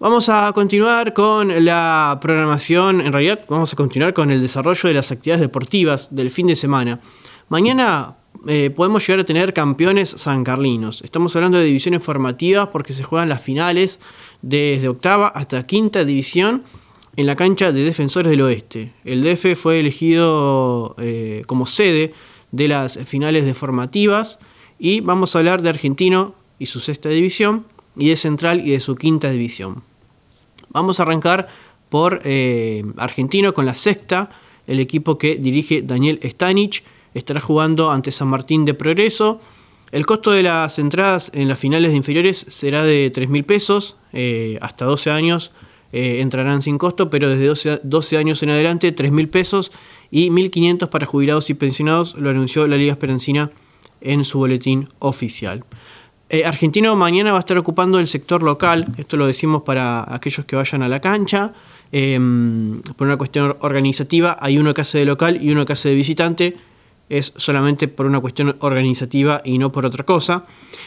Vamos a continuar con la programación, en realidad vamos a continuar con el desarrollo de las actividades deportivas del fin de semana. Mañana eh, podemos llegar a tener campeones san sancarlinos. Estamos hablando de divisiones formativas porque se juegan las finales desde octava hasta quinta división en la cancha de Defensores del Oeste. El DF fue elegido eh, como sede de las finales de formativas y vamos a hablar de Argentino y su sexta división y de Central y de su quinta división. Vamos a arrancar por eh, Argentino con la sexta, el equipo que dirige Daniel Stanich. Estará jugando ante San Martín de Progreso. El costo de las entradas en las finales de inferiores será de 3.000 mil pesos. Eh, hasta 12 años eh, entrarán sin costo, pero desde 12, años en adelante 3.000 mil pesos y 1.500 para jubilados y pensionados, lo anunció la Liga Esperancina en su boletín oficial. Eh, Argentino mañana va a estar ocupando el sector local, esto lo decimos para aquellos que vayan a la cancha, em, por una cuestión organizativa, hay uno que hace de local y uno que hace de visitante, es solamente por una cuestión organizativa y no por otra cosa.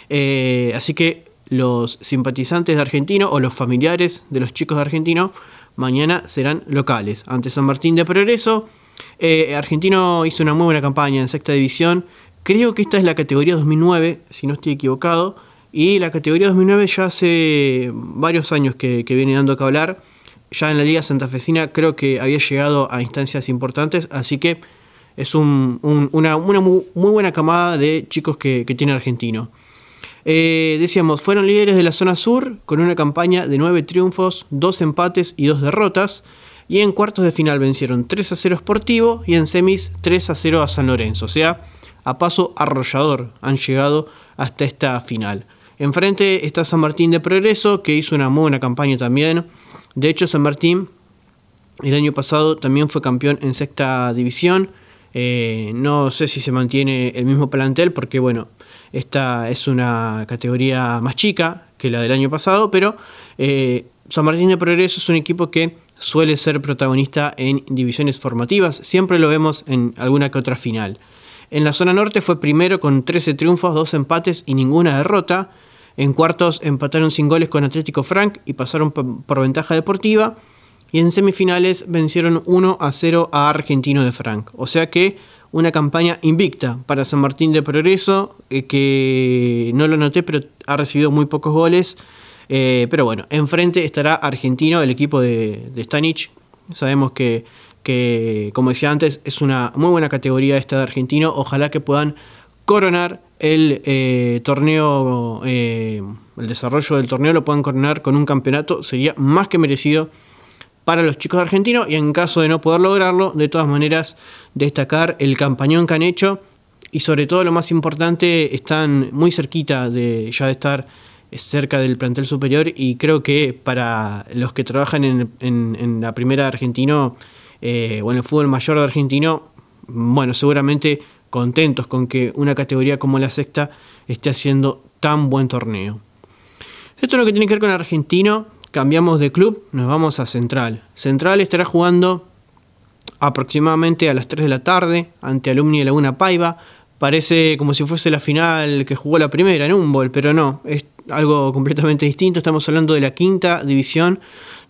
Eh, así que los simpatizantes de Argentino o los familiares de los chicos de Argentino mañana serán locales. Ante San Martín de Progreso, eh, Argentino hizo una muy buena campaña en sexta división, Creo que esta es la categoría 2009, si no estoy equivocado. Y la categoría 2009 ya hace varios años que, viene dando que hablar. Ya en la Liga Santa Santafesina creo que había llegado a instancias importantes, así que es una, muy, buena camada de chicos que, tiene Argentino. Eh, decíamos, fueron líderes de la zona sur con una campaña de 9 triunfos, 2 empates y 2 derrotas. Y en cuartos de final vencieron 3 a 0 Sportivo y en semis 3 a 0 a San Lorenzo. O sea, a paso arrollador han llegado hasta esta final. Enfrente está San Martín de Progreso, que hizo una muy buena campaña también. De hecho, San Martín el año pasado también fue campeón en sexta división. Eh, no sé si se mantiene el mismo plantel, porque bueno, esta es una categoría más chica que la del año pasado, pero eh, San Martín de Progreso es un equipo que suele ser protagonista en divisiones formativas. Siempre lo vemos en alguna que otra final. En la zona norte fue primero con 13 triunfos, 2 empates y ninguna derrota. En cuartos empataron sin goles con Atlético Frank y pasaron por ventaja deportiva. Y en semifinales vencieron 1 a 0 a Argentino de Frank. O sea que una campaña invicta para San Martín de Progreso, eh, que no lo noté, pero ha recibido muy pocos goles. Eh, pero bueno, enfrente estará Argentino, el equipo de, de Stanich. Sabemos que que como decía antes es una muy buena categoría esta de argentino, ojalá que puedan coronar el eh, torneo, eh, el desarrollo del torneo lo puedan coronar con un campeonato, sería más que merecido para los chicos argentinos y en caso de no poder lograrlo, de todas maneras destacar el campañón que han hecho y sobre todo lo más importante, están muy cerquita de ya de estar cerca del plantel superior y creo que para los que trabajan en, en la primera argentino eh, bueno, el fútbol mayor de argentino, bueno, seguramente contentos con que una categoría como la sexta esté haciendo tan buen torneo. Esto es lo que tiene que ver con argentino. Cambiamos de club, nos vamos a Central. Central estará jugando aproximadamente a las 3 de la tarde ante Alumni de Laguna Paiva. Parece como si fuese la final que jugó la primera en un bol, pero no, es algo completamente distinto. Estamos hablando de la quinta división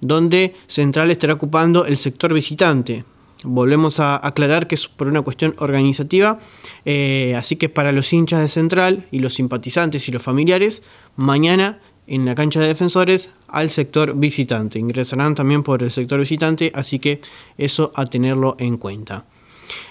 donde Central estará ocupando el sector visitante. Volvemos a aclarar que es por una cuestión organizativa, eh, así que para los hinchas de Central y los simpatizantes y los familiares, mañana en la cancha de defensores al sector visitante. Ingresarán también por el sector visitante, así que eso a tenerlo en cuenta.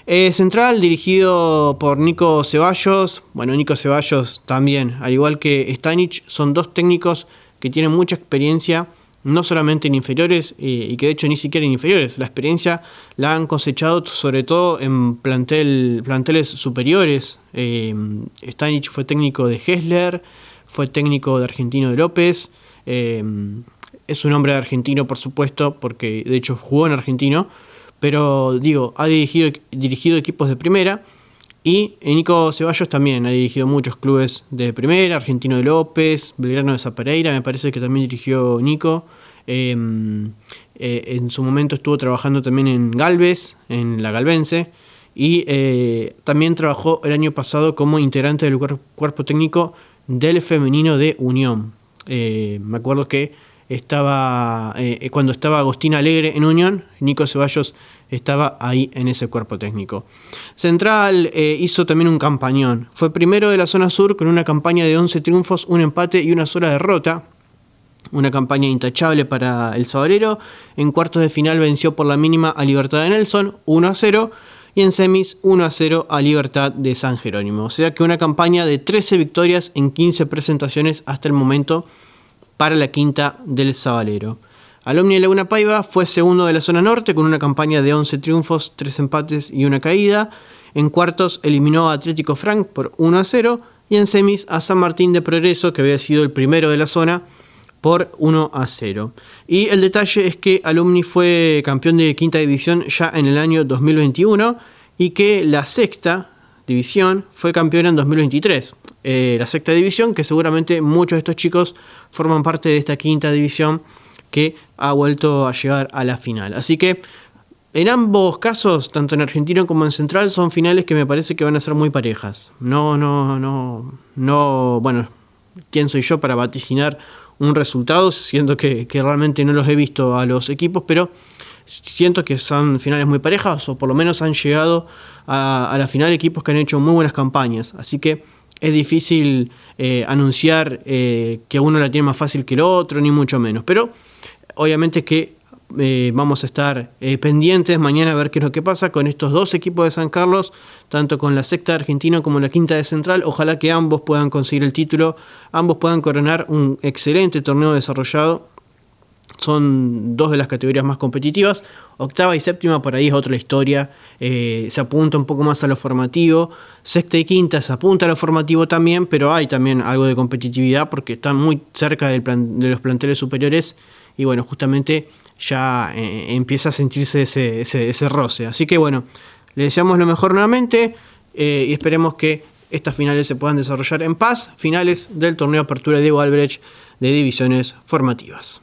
Eh, Central, dirigido por Nico Ceballos. Bueno, Nico Ceballos también, al igual que Stanich, son dos técnicos que tienen mucha experiencia no solamente en inferiores, y que de hecho ni siquiera en inferiores, la experiencia la han cosechado sobre todo en plantel, planteles superiores. Eh, fue técnico de Hessler, fue técnico de Argentino de López, eh, es un hombre argentino por supuesto, porque de hecho jugó en argentino, pero digo, ha dirigido, dirigido equipos de primera. Y eh, Nico Ceballos también ha dirigido muchos clubes de primera, Argentino de López, Belgrano de Zapareira, me parece que también dirigió Nico. Em, eh, en su momento estuvo trabajando también en Galvez, en la Galvense, y eh, también trabajó el año pasado como integrante del cuerpo técnico del femenino de Unión. Eh, me acuerdo que estaba cuando estaba Agustín Alegre en Unión, Nico Ceballos estaba ahí en ese cuerpo técnico. Central hizo también un campañón. Fue primero de la zona sur con una campaña de 11 triunfos, un empate y una sola derrota una campaña intachable para el sabalero. En cuartos de final venció por la mínima a Libertad de Nelson, 1 a 0. Y en semis 1 a 0 a Libertad de San Jerónimo. O sea que una campaña de 13 victorias en 15 presentaciones hasta el momento para la quinta del Sabalero. Alomni Laguna Paiva fue segundo de la zona norte con una campaña de 11 triunfos, 3 empates y una caída. En cuartos eliminó a Atlético Frank por 1 a 0 y en semis a San Martín de Progreso, que había sido el primero de la zona, por 1 a 0. Y el detalle es que Alumni fue campeón de quinta división ya en el año 2021 y que la sexta división fue campeona en 2023. Eh, la sexta división, que seguramente muchos de estos chicos forman parte de esta quinta división que ha vuelto a llegar a la final. Así que en ambos casos, tanto en argentina como en Central, son finales que me parece que van a ser muy parejas. No, no, no, no, bueno, ¿quién soy yo para vaticinar un resultado, siento que, realmente no los he visto a los equipos, pero siento que son finales muy parejas o por lo menos han llegado a, la final equipos que han hecho muy buenas campañas. Así que es difícil eh, anunciar eh, que uno la tiene más fácil que el otro, ni mucho menos. Pero obviamente que eh, vamos a estar eh, pendientes mañana a ver qué es lo que pasa con estos dos equipos de San Carlos, tanto con la sexta de Argentina como la quinta de Central. Ojalá que ambos puedan conseguir el título, ambos puedan coronar un excelente torneo desarrollado. Son dos de las categorías más competitivas. Octava y séptima por ahí es otra historia. Eh, se apunta un poco más a lo formativo. Sexta y quinta se apunta a lo formativo también, pero hay también algo de competitividad porque están muy cerca de los planteles superiores. Y bueno, justamente ya eh, empieza a sentirse ese, ese, roce. Así que bueno, le deseamos lo mejor nuevamente eh, y esperemos que estas finales se puedan desarrollar en paz, finales del torneo Apertura de Walbrecht de divisiones formativas.